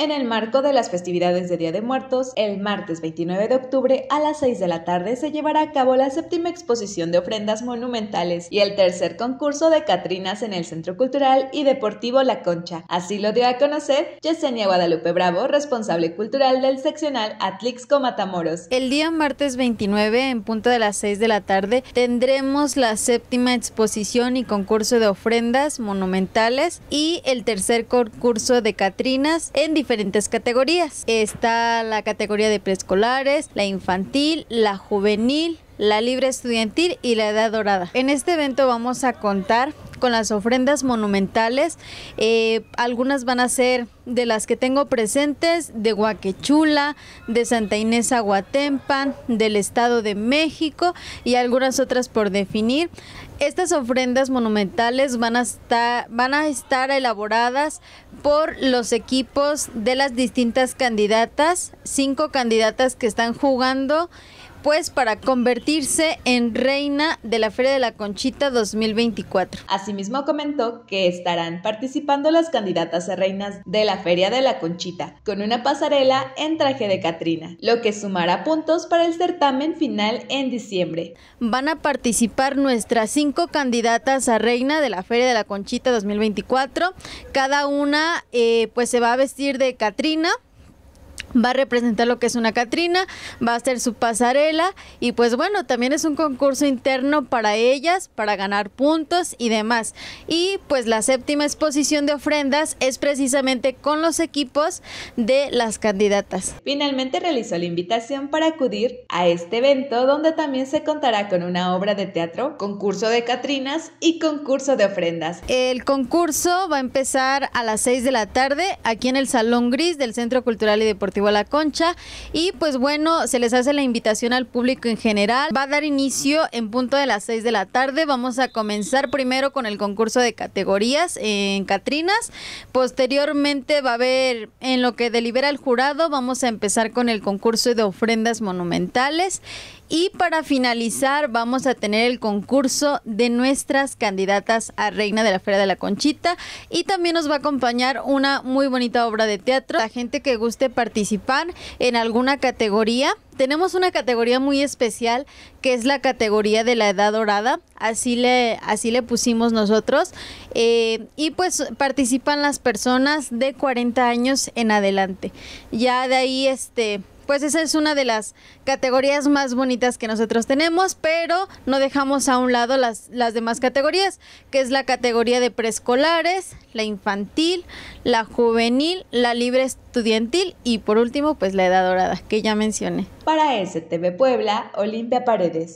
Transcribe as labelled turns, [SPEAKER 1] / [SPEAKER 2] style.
[SPEAKER 1] en el marco de las festividades de Día de Muertos, el martes 29 de octubre a las 6 de la tarde se llevará a cabo la séptima exposición de ofrendas monumentales y el tercer concurso de Catrinas en el Centro Cultural y Deportivo La Concha. Así lo dio a conocer Yesenia Guadalupe
[SPEAKER 2] Bravo, responsable cultural del seccional Atlixco Matamoros. El día martes 29, en punto de las 6 de la tarde, tendremos la séptima exposición y concurso de ofrendas monumentales y el tercer concurso de Catrinas en diferentes categorías. Está la categoría de preescolares, la infantil, la juvenil, la libre estudiantil y la edad dorada. En este evento vamos a contar con las ofrendas monumentales. Eh, algunas van a ser de las que tengo presentes, de Guaquechula, de Santa Inés Aguatempan, del Estado de México y algunas otras por definir. Estas ofrendas monumentales van a estar, van a estar elaboradas por los equipos de las distintas candidatas, cinco candidatas que están jugando pues para convertirse en reina de la Feria de la Conchita 2024. Asimismo comentó que estarán participando las candidatas a reinas de la Feria de la Conchita,
[SPEAKER 1] con una pasarela en traje de Catrina, lo que sumará puntos para el certamen final en diciembre.
[SPEAKER 2] Van a participar nuestras cinco candidatas a reina de la Feria de la Conchita 2024. Cada una eh, pues se va a vestir de Catrina va a representar lo que es una Catrina, va a ser su pasarela y pues bueno, también es un concurso interno para ellas, para ganar puntos y demás. Y pues la séptima exposición de ofrendas es precisamente con los equipos de las candidatas. Finalmente realizó la invitación para acudir a este evento
[SPEAKER 1] donde también se contará con una obra de teatro, concurso de Catrinas y concurso de
[SPEAKER 2] ofrendas. El concurso va a empezar a las 6 de la tarde aquí en el Salón Gris del Centro Cultural y Deportivo a La Concha. Y pues bueno, se les hace la invitación al público en general. Va a dar inicio en punto de las 6 de la tarde. Vamos a comenzar primero con el concurso de categorías en Catrinas. Posteriormente va a haber, en lo que delibera el jurado, vamos a empezar con el concurso de ofrendas monumentales. Y para finalizar, vamos a tener el concurso de nuestras candidatas a Reina de la Feria de la Conchita. Y también nos va a acompañar una muy bonita obra de teatro. La gente que guste participar participar en alguna categoría. Tenemos una categoría muy especial que es la categoría de la edad dorada, así le, así le pusimos nosotros. Eh, y pues participan las personas de 40 años en adelante. Ya de ahí este pues esa es una de las categorías más bonitas que nosotros tenemos, pero no dejamos a un lado las, las demás categorías, que es la categoría de preescolares, la infantil, la juvenil, la libre estudiantil y por último, pues la edad dorada, que ya mencioné. Para STV
[SPEAKER 1] Puebla, Olimpia Paredes.